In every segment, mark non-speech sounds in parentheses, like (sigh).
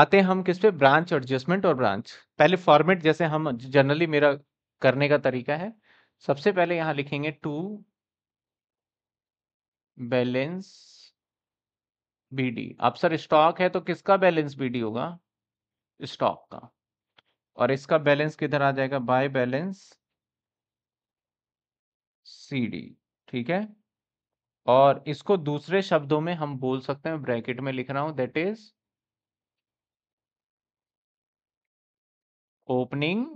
आते हैं हम किस पे ब्रांच एडजस्टमेंट और ब्रांच पहले फॉर्मेट जैसे हम जनरली मेरा करने का तरीका है सबसे पहले यहां लिखेंगे टू बैलेंस बीडी अब सर स्टॉक है तो किसका बैलेंस बीडी होगा स्टॉक का और इसका बैलेंस किधर आ जाएगा बाय बैलेंस सीडी ठीक है और इसको दूसरे शब्दों में हम बोल सकते हैं ब्रैकेट में लिख रहा हूं दैट इज ओपनिंग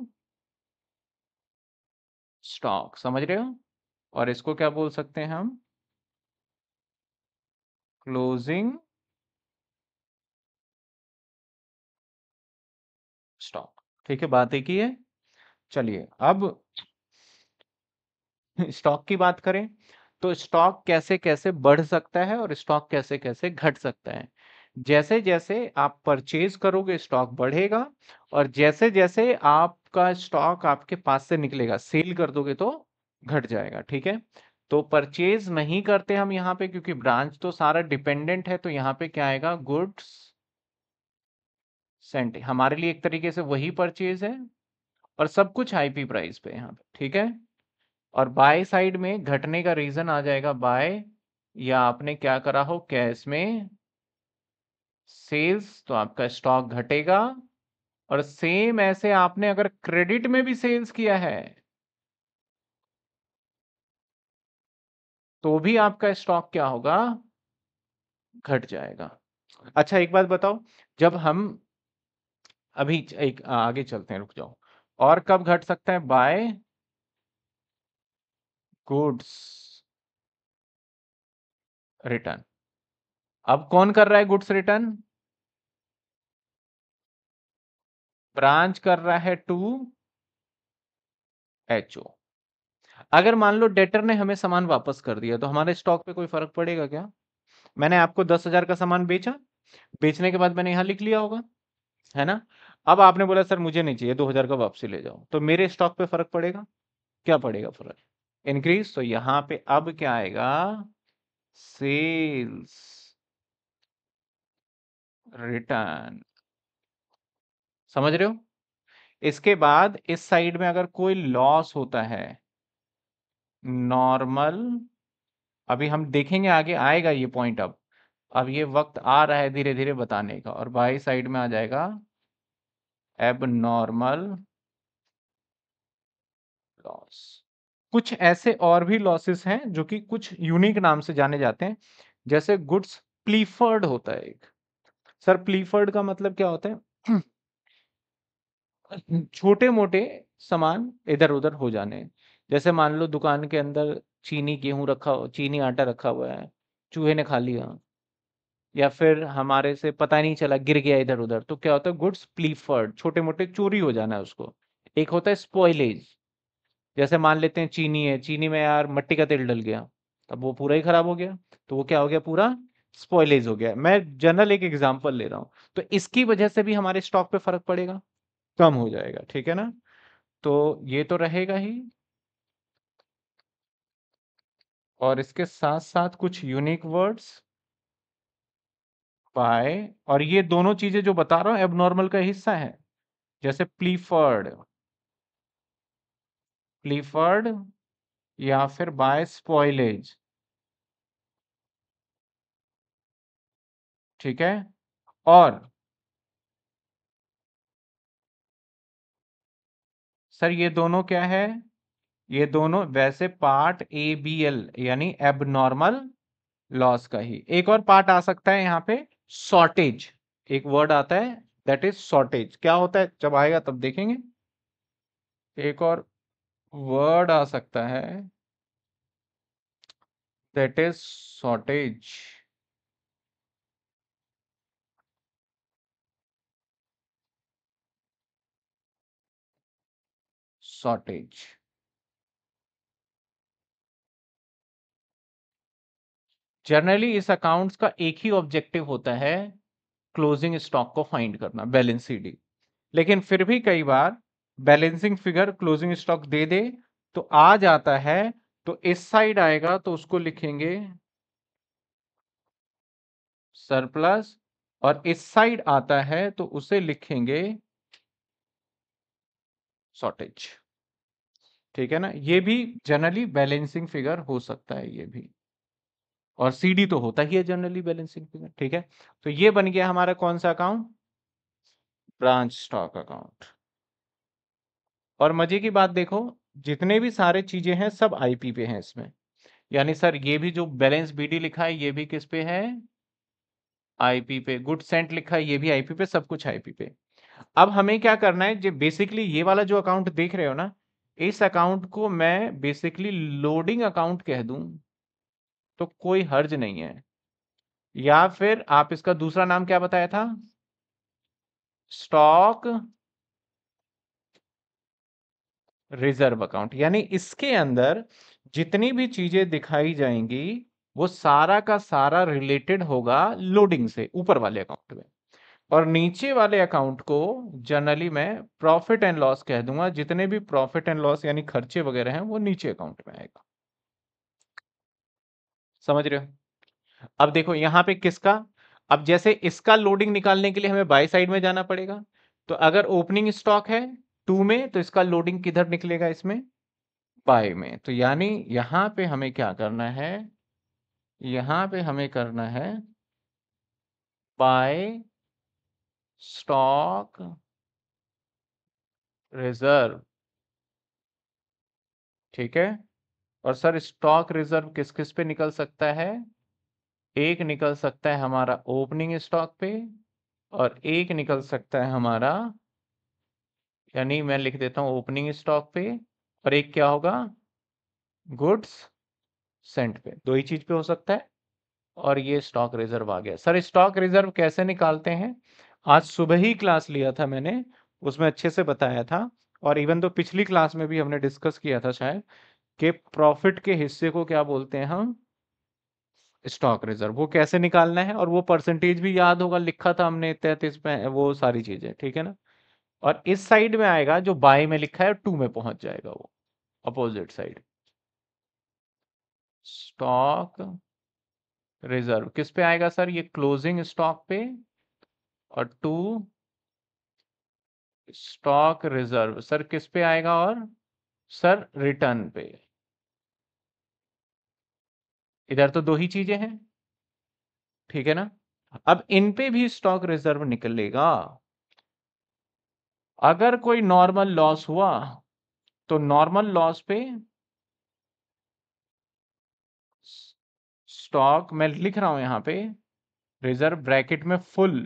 स्टॉक समझ रहे हो और इसको क्या बोल सकते हैं हम क्लोजिंग स्टॉक ठीक है बात एक ही है चलिए अब स्टॉक की बात करें तो स्टॉक कैसे कैसे बढ़ सकता है और स्टॉक कैसे कैसे घट सकता है जैसे जैसे आप परचेज करोगे स्टॉक बढ़ेगा और जैसे जैसे आपका स्टॉक आपके पास से निकलेगा सेल कर दोगे तो घट जाएगा ठीक है तो परचेज नहीं करते हम यहाँ पे क्योंकि ब्रांच तो सारा डिपेंडेंट है तो यहाँ पे क्या आएगा गुड्स सेंट हमारे लिए एक तरीके से वही परचेज है और सब कुछ आईपी प्राइस पे यहाँ पे ठीक है और बाय साइड में घटने का रीजन आ जाएगा बाय या आपने क्या करा हो कैश में सेल्स तो आपका स्टॉक घटेगा और सेम ऐसे आपने अगर क्रेडिट में भी सेल्स किया है तो भी आपका स्टॉक क्या होगा घट जाएगा अच्छा एक बात बताओ जब हम अभी एक आगे चलते हैं रुक जाओ और कब घट सकता है बाय गुड्स रिटर्न अब कौन कर रहा है गुड्स रिटर्न ब्रांच कर रहा है टू एच ओ अगर मान लो डेटर ने हमें सामान वापस कर दिया तो हमारे स्टॉक पे कोई फर्क पड़ेगा क्या मैंने आपको दस हजार का सामान बेचा बेचने के बाद मैंने यहां लिख लिया होगा है ना अब आपने बोला सर मुझे नहीं चाहिए दो हजार का वापसी ले जाओ तो मेरे स्टॉक पे फर्क पड़ेगा क्या पड़ेगा फर्क इंक्रीज तो यहां पे अब क्या आएगा सेल्स रिटर्न समझ रहे हो इसके बाद इस साइड में अगर कोई लॉस होता है नॉर्मल अभी हम देखेंगे आगे आएगा ये पॉइंट अब अब ये वक्त आ रहा है धीरे धीरे बताने का और बाई साइड में आ जाएगा एब नॉर्मल लॉस कुछ ऐसे और भी लॉसेस हैं जो कि कुछ यूनिक नाम से जाने जाते हैं जैसे गुड्स प्लीफर्ड होता है एक सर प्लीफर्ड का मतलब क्या होता है छोटे मोटे सामान इधर उधर हो जाने जैसे मान लो दुकान के अंदर चीनी गेहूं रखा हो चीनी आटा रखा हुआ है चूहे ने खा लिया या फिर हमारे से पता नहीं चला गिर गया इधर उधर तो क्या होता है गुड्स प्लीफर्ड छोटे मोटे चोरी हो जाना है उसको एक होता है स्पॉइलेज जैसे मान लेते हैं चीनी है चीनी में यार मट्टी का तेल डल गया तब वो पूरा ही खराब हो गया तो वो क्या हो गया पूरा स्पॉइलेज हो गया मैं जनरल एक एग्जाम्पल ले रहा हूं तो इसकी वजह से भी हमारे स्टॉक पे फर्क पड़ेगा कम हो जाएगा ठीक है ना तो ये तो रहेगा ही और इसके साथ साथ कुछ यूनिक वर्ड्स बाय और ये दोनों चीजें जो बता रहा हूं एबनॉर्मल का हिस्सा है जैसे प्लीफर्ड प्लीफर्ड या फिर बाय स्पॉयलेज ठीक है और सर ये दोनों क्या है ये दोनों वैसे पार्ट ए बी एल यानी एबनॉर्मल लॉस का ही एक और पार्ट आ सकता है यहाँ पे शॉर्टेज एक वर्ड आता है दैट इज शॉर्टेज क्या होता है जब आएगा तब देखेंगे एक और वर्ड आ सकता है that is shortage shortage. Generally इस अकाउंट्स का एक ही ऑब्जेक्टिव होता है क्लोजिंग स्टॉक को फाइंड करना बैलेंस सीडी लेकिन फिर भी कई बार बैलेंसिंग फिगर क्लोजिंग स्टॉक दे दे तो आ जाता है तो इस साइड आएगा तो उसको लिखेंगे सरप्लस और इस साइड आता है तो उसे लिखेंगे शॉर्टेज ठीक है ना ये भी जनरली बैलेंसिंग फिगर हो सकता है ये भी और सीडी तो होता ही है जनरली बैलेंसिंग फिगर ठीक है तो ये बन गया हमारा कौन सा अकाउंट ब्रांच स्टॉक अकाउंट और मजे की बात देखो जितने भी सारे चीजें हैं सब आईपी पे हैं इसमें यानी सर ये भी जो बैलेंस बीडी लिखा है ये भी किस पे है आईपी पे गुड सेंट लिखा है ये भी आईपी पे सब कुछ आईपी पे अब हमें क्या करना है जो बेसिकली ये वाला जो अकाउंट देख रहे हो ना इस अकाउंट को मैं बेसिकली लोडिंग अकाउंट कह दूं तो कोई हर्ज नहीं है या फिर आप इसका दूसरा नाम क्या बताया था स्टॉक रिजर्व अकाउंट यानी इसके अंदर जितनी भी चीजें दिखाई जाएंगी वो सारा का सारा रिलेटेड होगा लोडिंग से ऊपर वाले अकाउंट में और नीचे वाले अकाउंट को जनरली मैं प्रॉफिट एंड लॉस कह दूंगा जितने भी प्रॉफिट एंड लॉस यानी खर्चे वगैरह हैं वो नीचे अकाउंट में आएगा समझ रहे हो अब देखो यहां पे किसका अब जैसे इसका लोडिंग निकालने के लिए हमें बाई साइड में जाना पड़ेगा तो अगर ओपनिंग स्टॉक है टू में तो इसका लोडिंग किधर निकलेगा इसमें बाय में तो यानी यहां पे हमें क्या करना है यहां पे हमें करना है बाय स्टॉक रिजर्व ठीक है और सर स्टॉक रिजर्व किस किस पे निकल सकता है एक निकल सकता है हमारा ओपनिंग स्टॉक पे और एक निकल सकता है हमारा यानी मैं लिख देता हूं ओपनिंग स्टॉक पे और एक क्या होगा गुड्स सेंट पे दो ही चीज पे हो सकता है और ये स्टॉक रिजर्व आ गया सर स्टॉक रिजर्व कैसे निकालते हैं आज सुबह ही क्लास लिया था मैंने उसमें अच्छे से बताया था और इवन तो पिछली क्लास में भी हमने डिस्कस किया था शायद कि प्रॉफिट के हिस्से को क्या बोलते हैं हम स्टॉक रिजर्व वो कैसे निकालना है और वो परसेंटेज भी याद होगा लिखा था हमने तैतीस में वो सारी चीजें ठीक है ना और इस साइड में आएगा जो बाय में लिखा है टू में पहुंच जाएगा वो अपोजिट साइड स्टॉक रिजर्व किस पे आएगा सर ये क्लोजिंग स्टॉक पे और टू स्टॉक रिजर्व सर किस पे आएगा और सर रिटर्न पे इधर तो दो ही चीजें हैं ठीक है ना अब इन पे भी स्टॉक रिजर्व निकलेगा अगर कोई नॉर्मल लॉस हुआ तो नॉर्मल लॉस पे स्टॉक मैं लिख रहा हूं यहां पे रिजर्व ब्रैकेट में फुल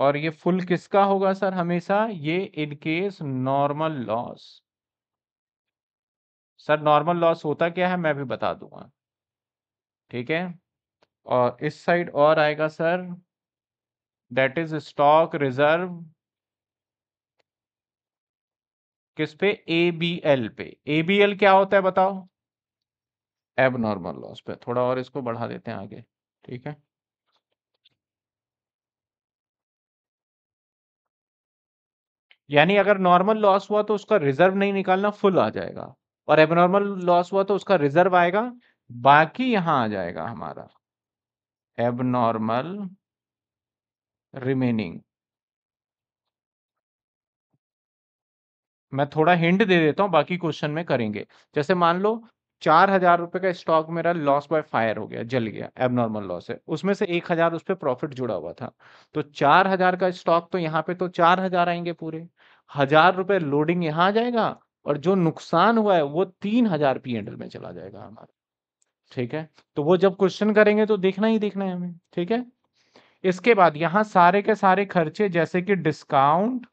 और ये फुल किसका होगा सर हमेशा ये in case normal loss sir normal loss होता क्या है मैं भी बता दूंगा ठीक है और इस साइड और आएगा sir that is stock reserve किस पे ए बी एल पे ए बी एल क्या होता है बताओ एब नॉर्मल लॉस पे थोड़ा और इसको बढ़ा देते हैं आगे ठीक है यानी अगर नॉर्मल लॉस हुआ तो उसका रिजर्व नहीं निकालना फुल आ जाएगा और एबनॉर्मल लॉस हुआ तो उसका रिजर्व आएगा बाकी यहां आ जाएगा हमारा एबनॉर्मल रिमेनिंग मैं थोड़ा हिंट दे देता हूं बाकी क्वेश्चन में करेंगे जैसे मान लो चार हजार रुपए का स्टॉक मेरा लॉस बाय फायर हो गया जल गया एबनॉर्मल लॉस है उसमें से एक हजार उस पर प्रॉफिट जुड़ा हुआ था तो चार हजार का स्टॉक तो यहाँ पे तो चार हजार आएंगे पूरे हजार रुपए लोडिंग यहाँ जाएगा और जो नुकसान हुआ है वो तीन हजार पी एंडल में चला जाएगा हमारा ठीक है तो वो जब क्वेश्चन करेंगे तो देखना ही देखना है हमें ठीक है इसके बाद यहाँ सारे के सारे खर्चे जैसे कि डिस्काउंट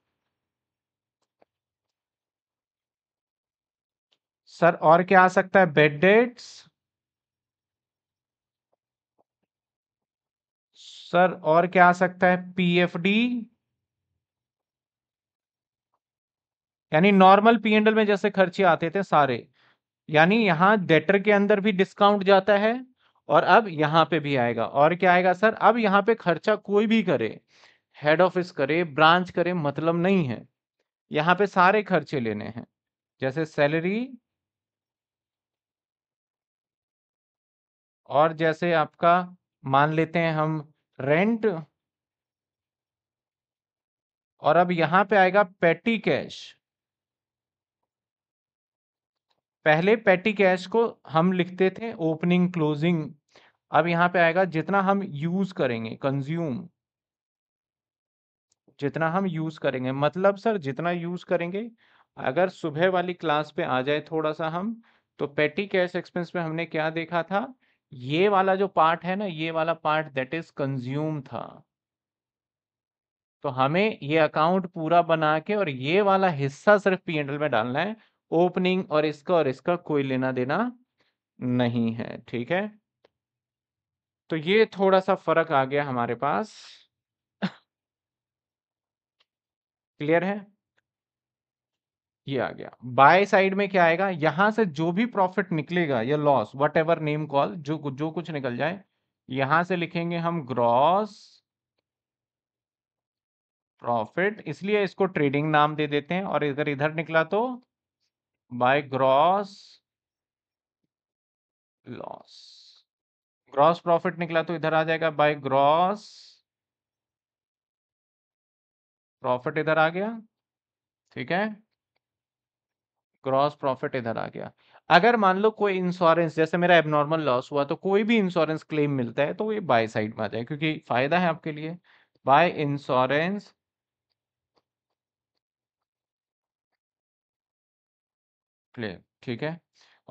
सर और क्या आ सकता है बेड डेट्स सर और क्या आ सकता है पीएफडी यानी नॉर्मल पी में जैसे खर्चे आते थे सारे यानी यहाँ डेटर के अंदर भी डिस्काउंट जाता है और अब यहाँ पे भी आएगा और क्या आएगा सर अब यहाँ पे खर्चा कोई भी करे हेड ऑफिस करे ब्रांच करे मतलब नहीं है यहाँ पे सारे खर्चे लेने हैं जैसे सैलरी और जैसे आपका मान लेते हैं हम रेंट और अब यहाँ पे आएगा पेटी कैश पहले पैटी कैश को हम लिखते थे ओपनिंग क्लोजिंग अब यहां पे आएगा जितना हम यूज करेंगे कंज्यूम जितना हम यूज करेंगे मतलब सर जितना यूज करेंगे अगर सुबह वाली क्लास पे आ जाए थोड़ा सा हम तो पेटी कैश एक्सपेंस में हमने क्या देखा था ये वाला जो पार्ट है ना ये वाला पार्ट दैट इज कंज्यूम था तो हमें ये अकाउंट पूरा बना के और ये वाला हिस्सा सिर्फ पी में डालना है ओपनिंग और इसका और इसका कोई लेना देना नहीं है ठीक है तो ये थोड़ा सा फर्क आ गया हमारे पास क्लियर है ये आ गया बाय साइड में क्या आएगा यहां से जो भी प्रॉफिट निकलेगा या loss whatever name call जो जो कुछ निकल जाए यहां से लिखेंगे हम ग्रॉस प्रॉफिट इसलिए इसको ट्रेडिंग नाम दे देते हैं और इधर इधर निकला तो by gross loss gross profit निकला तो इधर आ जाएगा by gross profit इधर आ गया ठीक है ग्रॉस प्रॉफिट इधर आ गया अगर मान लो कोई इंश्योरेंस जैसे मेरा एबनॉर्मल लॉस हुआ तो कोई भी इंश्योरेंस क्लेम मिलता है तो ये बाय साइड में आ जाए क्योंकि फायदा है आपके लिए बाय इंश्योरेंस प्ले ठीक है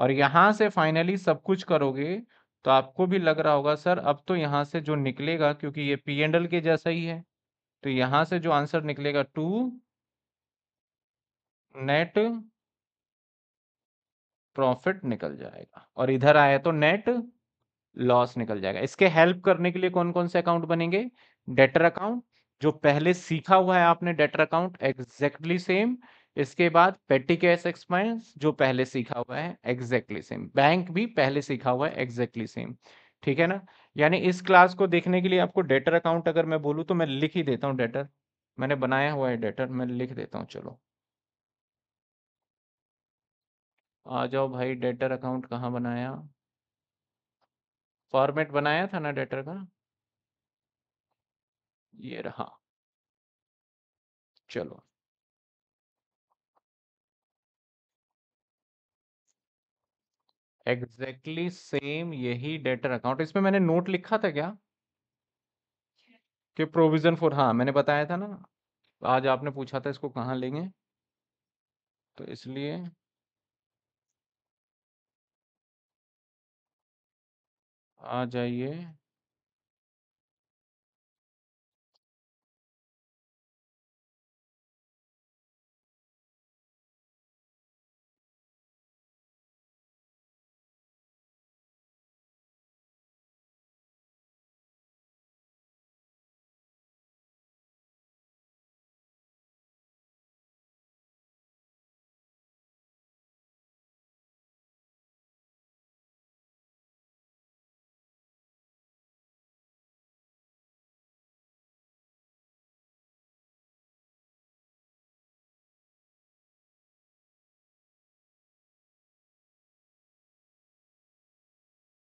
और यहाँ से फाइनली सब कुछ करोगे तो आपको भी लग रहा होगा सर अब तो यहाँ से जो निकलेगा क्योंकि ये पी एंड एल के जैसा ही है तो यहाँ से जो आंसर निकलेगा टू नेट प्रॉफिट निकल जाएगा और इधर आया तो नेट लॉस निकल जाएगा इसके हेल्प करने के लिए कौन कौन से अकाउंट बनेंगे डेटर अकाउंट जो पहले सीखा हुआ है आपने डेटर अकाउंट एग्जैक्टली सेम इसके बाद पेटी कैश एक्सपेंस जो पहले सीखा हुआ है एग्जैक्टली सेम बैंक भी पहले सीखा हुआ है एग्जैक्टली सेम ठीक है ना यानी इस क्लास को देखने के लिए आपको डेटर अकाउंट अगर मैं बोलूँ तो मैं लिख ही देता हूँ डेटर मैंने बनाया हुआ है डेटर मैं लिख देता हूँ चलो आ जाओ भाई डेटर अकाउंट कहाँ बनाया फॉर्मेट बनाया था ना डेटर का ये रहा चलो एग्जैक्टली सेम यही डेटर अकाउंट इसमें मैंने नोट लिखा था क्या कि प्रोविजन फॉर हाँ मैंने बताया था ना आज आपने पूछा था इसको कहाँ लेंगे तो इसलिए आ जाइए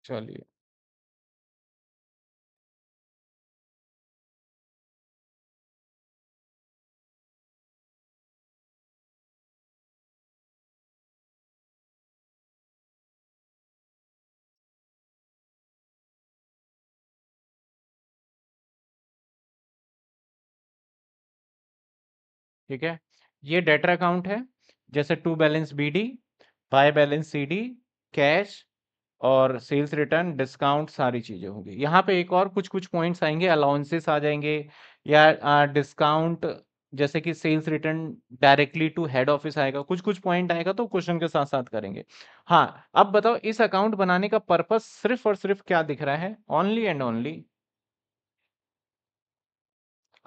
चलिए ठीक है ये डेटर अकाउंट है जैसे to balance B D by balance C D cash और सेल्स रिटर्न डिस्काउंट सारी चीज़ें होंगी यहाँ पे एक और कुछ कुछ पॉइंट्स आएंगे अलाउंसेस आ जाएंगे या डिस्काउंट जैसे कि sales return directly to head office आएगा कुछ कुछ पॉइंट आएगा तो क्वेश्चन के साथ साथ करेंगे हाँ अब बताओ इस अकाउंट बनाने का पर्पस सिर्फ और सिर्फ क्या दिख रहा है ओनली एंड ओनली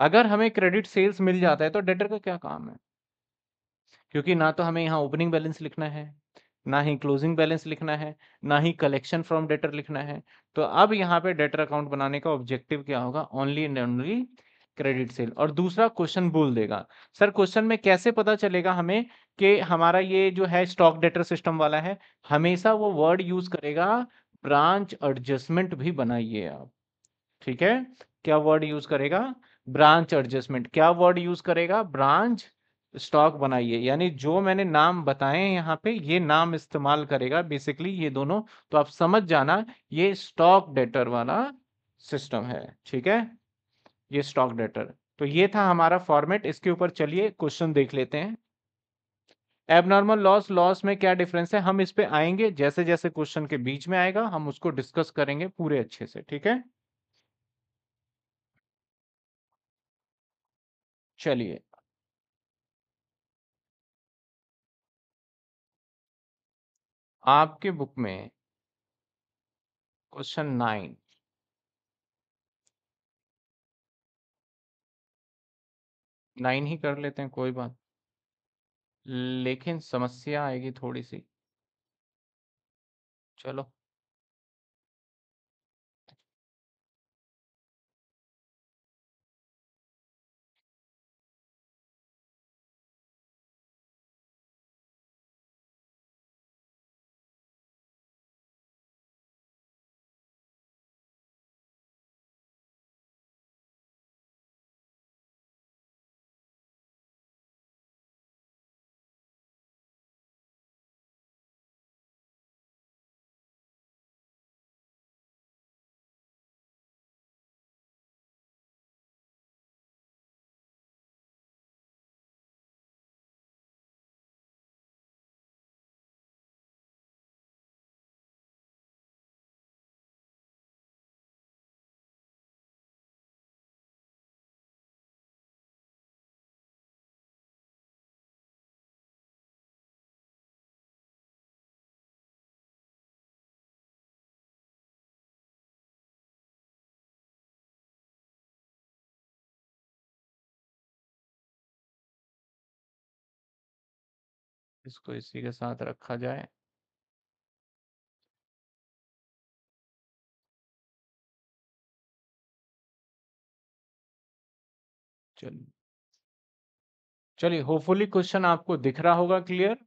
अगर हमें क्रेडिट सेल्स मिल जाता है तो डेटर का क्या काम है क्योंकि ना तो हमें यहाँ ओपनिंग बैलेंस लिखना है ना ही क्लोजिंग बैलेंस लिखना है ना ही कलेक्शन फ्रॉम डेटर लिखना है तो अब यहाँ पे डेटर अकाउंट बनाने का ऑब्जेक्टिव क्या होगा only and only credit sale और दूसरा क्वेश्चन बोल देगा सर क्वेश्चन में कैसे पता चलेगा हमें कि हमारा ये जो है स्टॉक डेटर सिस्टम वाला है हमेशा वो वर्ड यूज करेगा ब्रांच एडजस्टमेंट भी बनाइए आप ठीक है क्या वर्ड यूज करेगा ब्रांच एडजस्टमेंट क्या वर्ड यूज करेगा ब्रांच स्टॉक बनाइए यानी जो मैंने नाम बताए यहाँ पे ये नाम इस्तेमाल करेगा बेसिकली ये दोनों तो आप समझ जाना ये स्टॉक डेटर वाला सिस्टम है ठीक है ये स्टॉक डेटर तो ये था हमारा फॉर्मेट इसके ऊपर चलिए क्वेश्चन देख लेते हैं एबनॉर्मल लॉस लॉस में क्या डिफरेंस है हम इस पे आएंगे जैसे जैसे क्वेश्चन के बीच में आएगा हम उसको डिस्कस करेंगे पूरे अच्छे से ठीक है चलिए आपके बुक में क्वेश्चन नाइन नाइन ही कर लेते हैं कोई बात लेकिन समस्या आएगी थोड़ी सी चलो इसको इसी के साथ रखा जाए चलिए चलिए होपफुली क्वेश्चन आपको दिख रहा होगा क्लियर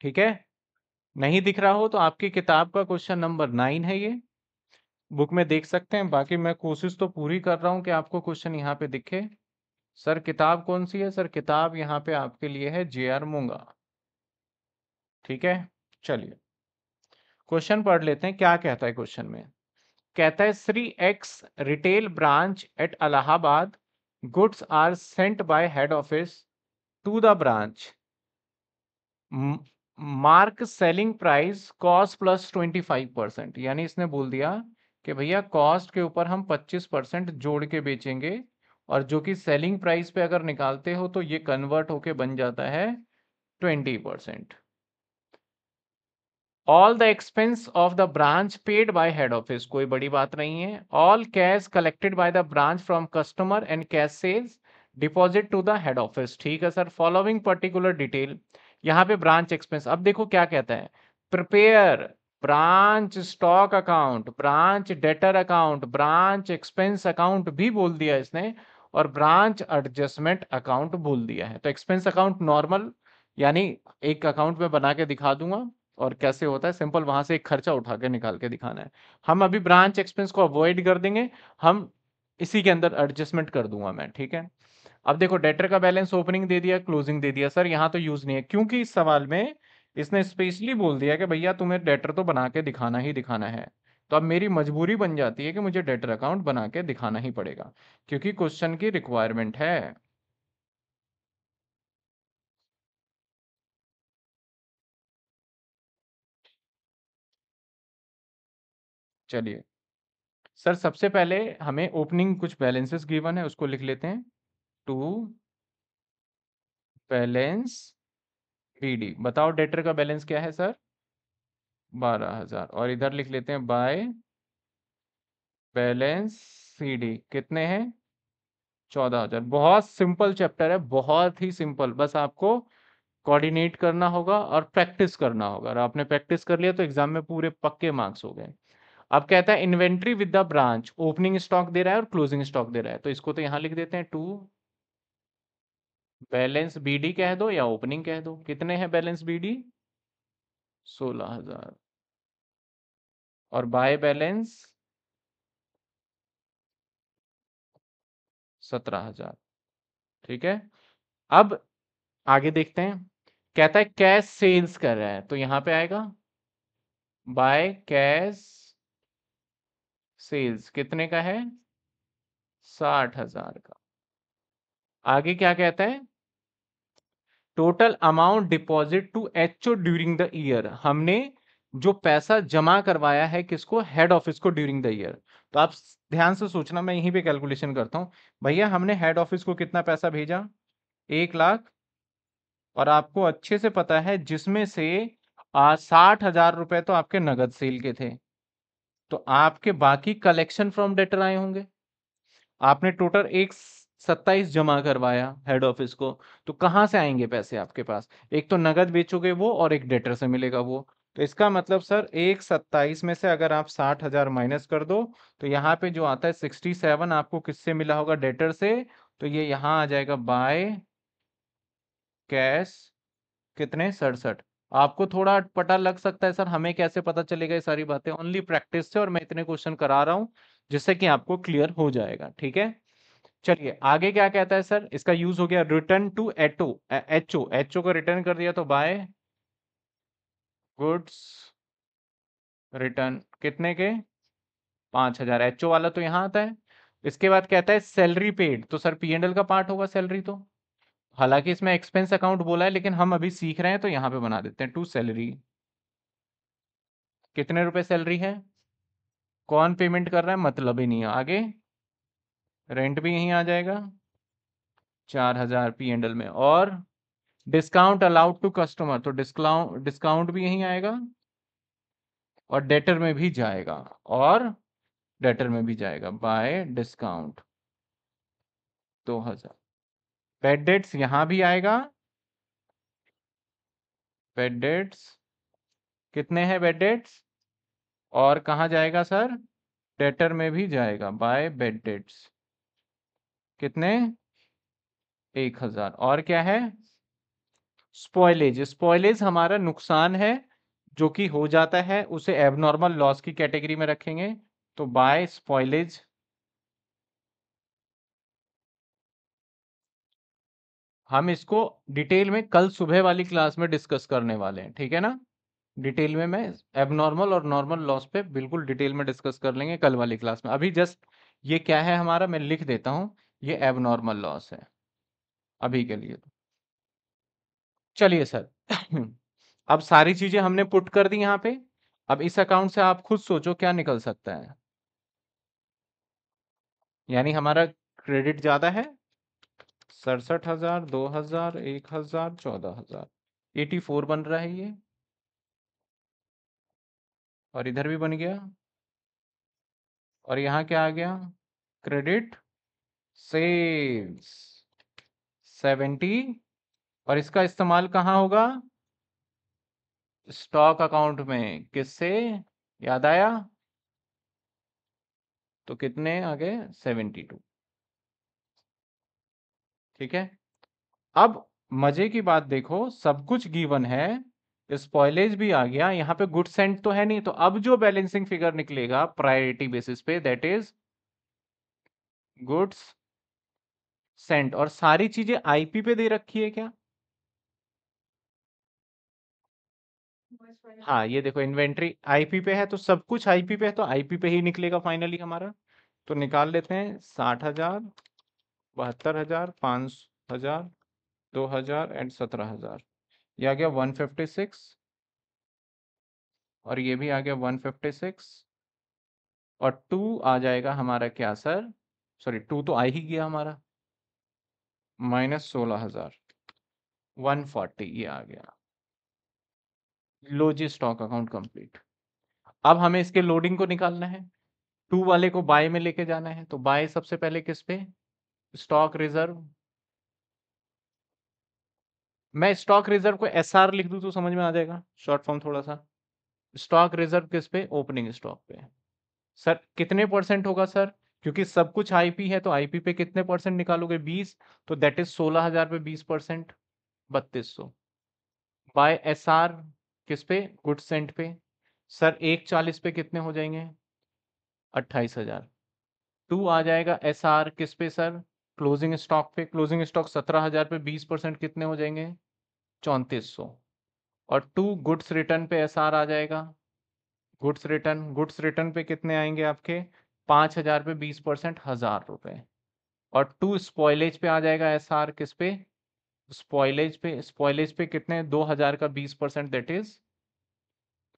ठीक है नहीं दिख रहा हो तो आपकी किताब का क्वेश्चन नंबर नाइन है ये बुक में देख सकते हैं बाकी मैं कोशिश तो पूरी कर रहा हूं कि आपको क्वेश्चन यहाँ पे दिखे सर किताब कौन सी है सर किताब यहाँ पे आपके लिए है जे आर मूंगा ठीक है चलिए क्वेश्चन पढ़ लेते हैं क्या कहता है क्वेश्चन में कहता है Shri X retail branch at Allahabad goods are sent by head office to the branch mark selling price cost plus twenty five percent यानी इसने बोल दिया कि भैया कॉस्ट के ऊपर हम 25 परसेंट जोड़ के बेचेंगे और जो कि सेलिंग प्राइस पे अगर निकालते हो तो ये कन्वर्ट होके बन जाता है 20 percent all the expense of the branch paid by head office कोई बड़ी बात नहीं है all cash collected by the branch from customer and cash sales deposit to the head office ठीक है सर फॉलोइंग पर्टिकुलर डिटेल यहाँ पे branch expense अब देखो क्या कहता है prepare branch stock account branch debtor account branch expense account भी बोल दिया इसने और ब्रांच एडजस्टमेंट अकाउंट बोल दिया है तो एक्सपेंस अकाउंट नॉर्मल यानी एक अकाउंट में बना के दिखा दूंगा और कैसे होता है सिंपल वहां से एक खर्चा उठा के निकाल के दिखाना है हम अभी ब्रांच एक्सपेंस को अवॉइड कर देंगे हम इसी के अंदर एडजस्टमेंट कर दूंगा मैं ठीक है अब देखो डेटर का बैलेंस ओपनिंग दे दिया क्लोजिंग दे दिया सर यहाँ तो यूज नहीं है क्योंकि इस सवाल में इसने स्पेशली बोल दिया कि भैया तुम्हें डेटर तो बना के दिखाना ही दिखाना है तो अब मेरी मजबूरी बन जाती है कि मुझे डेटर अकाउंट बना के दिखाना ही पड़ेगा क्योंकि क्वेश्चन की रिक्वायरमेंट है चलिए सर सबसे पहले हमें ओपनिंग कुछ बैलेंसेस गिवन है उसको लिख लेते हैं टू बैलेंस पीडी बताओ डेटर का बैलेंस क्या है सर बारह हजार और इधर लिख लेते हैं बाय बैलेंस सीडी कितने हैं चौदह हजार बहुत सिंपल चैप्टर है बहुत ही सिंपल बस आपको कोऑर्डिनेट करना होगा और प्रैक्टिस करना होगा और आपने प्रैक्टिस कर लिया तो एग्जाम में पूरे पक्के मार्क्स हो गए अब कहता है inventory with the branch opening stock दे रहा है और क्लोजिंग स्टॉक दे रहा है तो इसको तो यहाँ लिख देते हैं टू बैलेंस बीडी कह दो या ओपनिंग कह दो कितने हैं बैलेंस बीडी सोलह हजार और बाय बैलेंस सत्रह हजार ठीक है अब आगे देखते हैं कहता है कैश सेल्स कर रहा है तो यहां पे आएगा बाय कैश सेल्स कितने का है साठ हजार का आगे क्या कहता है total amount deposit to H O during the year हमने जो पैसा जमा करवाया है किसको हेड ऑफिस को ड्यूरिंग द ईयर तो आप ध्यान से सोचना मैं यहीं पे कैलकुलेशन करता हूँ भैया हमने हेड ऑफिस को कितना पैसा भेजा एक लाख और आपको अच्छे से पता है जिसमें से साठ हजार रुपए तो आपके नगद सेल के थे तो आपके बाकी कलेक्शन फ्रॉम डेटर आए होंगे आपने टोटल एक सत्ताईस जमा करवाया हेड ऑफिस को तो कहाँ से आएंगे पैसे आपके पास एक तो नगद बेचोगे वो और एक डेटर से मिलेगा वो तो इसका मतलब सर एक सत्ताईस में से अगर आप साठ हजार माइनस कर दो तो यहाँ पे जो आता है सिक्सटी सेवन आपको किससे मिला होगा डेटर से तो ये यहाँ आ जाएगा बाय कैश कितने सड़सठ आपको थोड़ा पटा लग सकता है सर हमें कैसे पता चलेगा ये सारी बातें ओनली प्रैक्टिस से और मैं इतने क्वेश्चन करा रहा हूँ जिससे कि आपको क्लियर हो जाएगा ठीक है चलिए आगे क्या कहता है सर इसका यूज हो गया रिटर्न टू एटो एचओ एचओ को रिटर्न कर दिया तो बाय गुड्स रिटर्न कितने के पांच हजार एच ओ वाला तो यहाँ आता है इसके बाद कहता है सैलरी पेड तो सर पी एंड का पार्ट होगा सैलरी तो हालांकि इसमें एक्सपेंस अकाउंट बोला है लेकिन हम अभी सीख रहे हैं तो यहां पे बना देते हैं टू सैलरी कितने रुपए सैलरी है कौन पेमेंट कर रहा है मतलब ही नहीं है आगे रेंट भी यहीं आ जाएगा चार हजार पी एंडल में और डिस्काउंट अलाउड टू कस्टमर तो डिस्काउंट डिस्काउंट भी यहीं आएगा और डेटर में भी जाएगा और डेटर में भी जाएगा बाय डिस्काउंट दो हजार पेड डेट्स यहां भी आएगा बेड डेट्स कितने हैं बेड डेट्स और कहा जाएगा सर डेटर में भी जाएगा बाय बेड डेट्स कितने एक हजार और क्या है स्पॉयलेज स्पॉयलेज हमारा नुकसान है जो कि हो जाता है उसे एबनॉर्मल लॉस की कैटेगरी में रखेंगे तो बाय स्पॉयलेज हम इसको डिटेल में कल सुबह वाली क्लास में डिस्कस करने वाले हैं ठीक है ना डिटेल में मैं एबनॉर्मल और नॉर्मल लॉस पे बिल्कुल डिटेल में डिस्कस कर लेंगे कल वाली क्लास में अभी जस्ट ये क्या है हमारा मैं लिख देता हूं ये एबनॉर्मल लॉस है अभी के लिए तो चलिए सर (clears throat) अब सारी चीजें हमने पुट कर दी यहां पे अब इस अकाउंट से आप खुद सोचो क्या निकल सकता है यानी हमारा क्रेडिट ज्यादा है सड़सठ हजार दो हजार एक हजार चौदह हजार एटी फोर बन रहा है ये और इधर भी बन गया और यहां क्या आ गया क्रेडिट सेल्स सेवेंटी और इसका इस्तेमाल कहाँ होगा स्टॉक अकाउंट में किससे याद आया तो कितने आगे सेवेंटी टू ठीक है अब मजे की बात देखो सब कुछ गिवन है स्पॉयलेज भी आ गया यहां पे गुड सेंट तो है नहीं तो अब जो बैलेंसिंग फिगर निकलेगा प्रायोरिटी बेसिस पे दैट इज गुड्स सेंट और सारी चीजें आईपी पे दे रखी है क्या हाँ ये देखो इन्वेंट्री आईपी पे है तो सब कुछ आईपी पे है तो आईपी पे ही निकलेगा फाइनली हमारा तो निकाल लेते हैं साठ हजार बहत्तर हजार पांच हजार दो हजार एंड सत्रह हजार ये आ गया वन फिफ्टी सिक्स और ये भी आ गया वन फिफ्टी सिक्स और टू आ जाएगा हमारा क्या सर सॉरी टू तो आ ही गया हमारा माइनस सोलह हजार वन फोर्टी ये आ गया लो जी स्टॉक अकाउंट कंप्लीट अब हमें इसके लोडिंग को निकालना है टू वाले को बाय में लेके जाना है तो बाय सबसे पहले किस पे स्टॉक रिजर्व मैं स्टॉक रिजर्व को एस आर लिख दू तो समझ में आ जाएगा शॉर्ट फॉर्म थोड़ा सा स्टॉक रिजर्व किस पे ओपनिंग स्टॉक पे सर कितने परसेंट होगा सर क्योंकि सब कुछ आईपी है तो आईपी पे कितने परसेंट निकालोगे बीस तो दैट इज सोलह हजार पे बीस परसेंट बत्तीस सौ बाय एस आर किस पे गुड सेंट पे सर एक चालीस पे कितने हो जाएंगे अट्ठाईस हजार टू आ जाएगा एस आर किस पे सर क्लोजिंग स्टॉक पे क्लोजिंग स्टॉक सत्रह हजार पे बीस परसेंट कितने हो जाएंगे चौंतीस सौ और टू गुड्स रिटर्न पे एस आर आ जाएगा गुड्स रिटर्न गुड्स रिटर्न पे कितने आएंगे आपके पांच हजार पे बीस परसेंट हजार रुपए और टू स्पॉयलेज पे आ जाएगा एस आर किस पे स्पॉयलेज पे स्पॉयलेज पे कितने दो हजार का बीस परसेंट दैट इज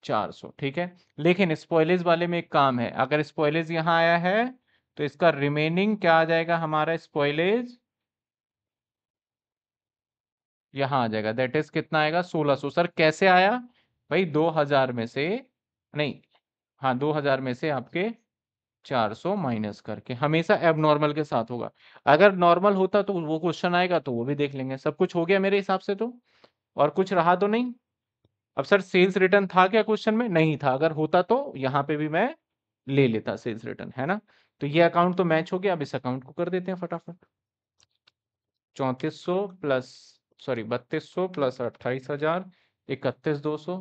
चार सौ ठीक है लेकिन स्पॉयलेज वाले में एक काम है अगर स्पॉयलेज यहां आया है तो इसका रिमेनिंग क्या आ जाएगा हमारा स्पॉयलेज यहां आ जाएगा दैट इज कितना आएगा सोलह सो सर कैसे आया भाई दो हजार में से नहीं हाँ दो हजार में से आपके 400 माइनस करके हमेशा नॉर्मल के साथ होगा अगर नॉर्मल होता तो वो क्वेश्चन आएगा तो वो भी देख लेंगे सब कुछ हो गया मेरे हिसाब से तो और कुछ रहा तो नहीं अब सर सेल्स रिटर्न था क्या क्वेश्चन में नहीं था अगर होता तो यहाँ पे भी मैं ले लेता सेल्स रिटर्न है ना तो ये अकाउंट तो मैच हो गया अब इस अकाउंट को कर देते हैं फटाफट चौंतीस सौ प्लस सॉरी बत्तीस सौ प्लस अट्ठाईस हजार इकतीस दो सौ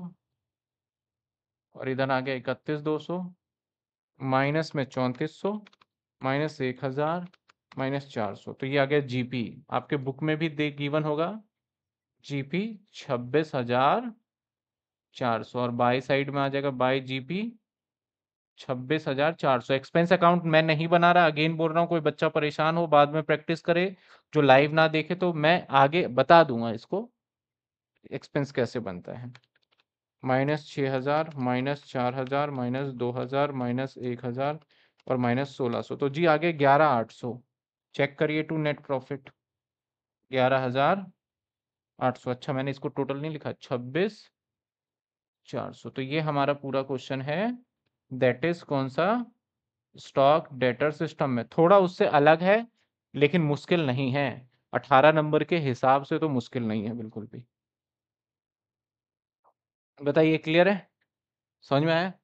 और इधर आ गया इकतीस दो सौ माइनस में चौंतीस सौ माइनस एक हज़ार माइनस चार सौ तो ये आ गया जीपी आपके बुक में भी दे गिवन होगा जीपी छब्बीस हज़ार चार सौ और बाई साइड में आ जाएगा बाई जीपी छब्बीस हजार चार सौ एक्सपेंस अकाउंट मैं नहीं बना रहा अगेन बोल रहा हूँ कोई बच्चा परेशान हो बाद में प्रैक्टिस करे जो लाइव ना देखे तो मैं आगे बता दूंगा इसको एक्सपेंस कैसे बनता है माइनस छः हज़ार माइनस चार हज़ार माइनस दो हज़ार माइनस एक हज़ार और माइनस सोलह सौ तो जी आगे ग्यारह आठ सौ चेक करिए टू नेट प्रॉफिट ग्यारह हज़ार आठ सौ अच्छा मैंने इसको टोटल नहीं लिखा छब्बीस चार सौ तो ये हमारा पूरा क्वेश्चन है दैट इज कौन सा स्टॉक डेटर सिस्टम में थोड़ा उससे अलग है लेकिन मुश्किल नहीं है अठारह नंबर के हिसाब से तो मुश्किल नहीं है बिल्कुल भी बताइए क्लियर है समझ में आया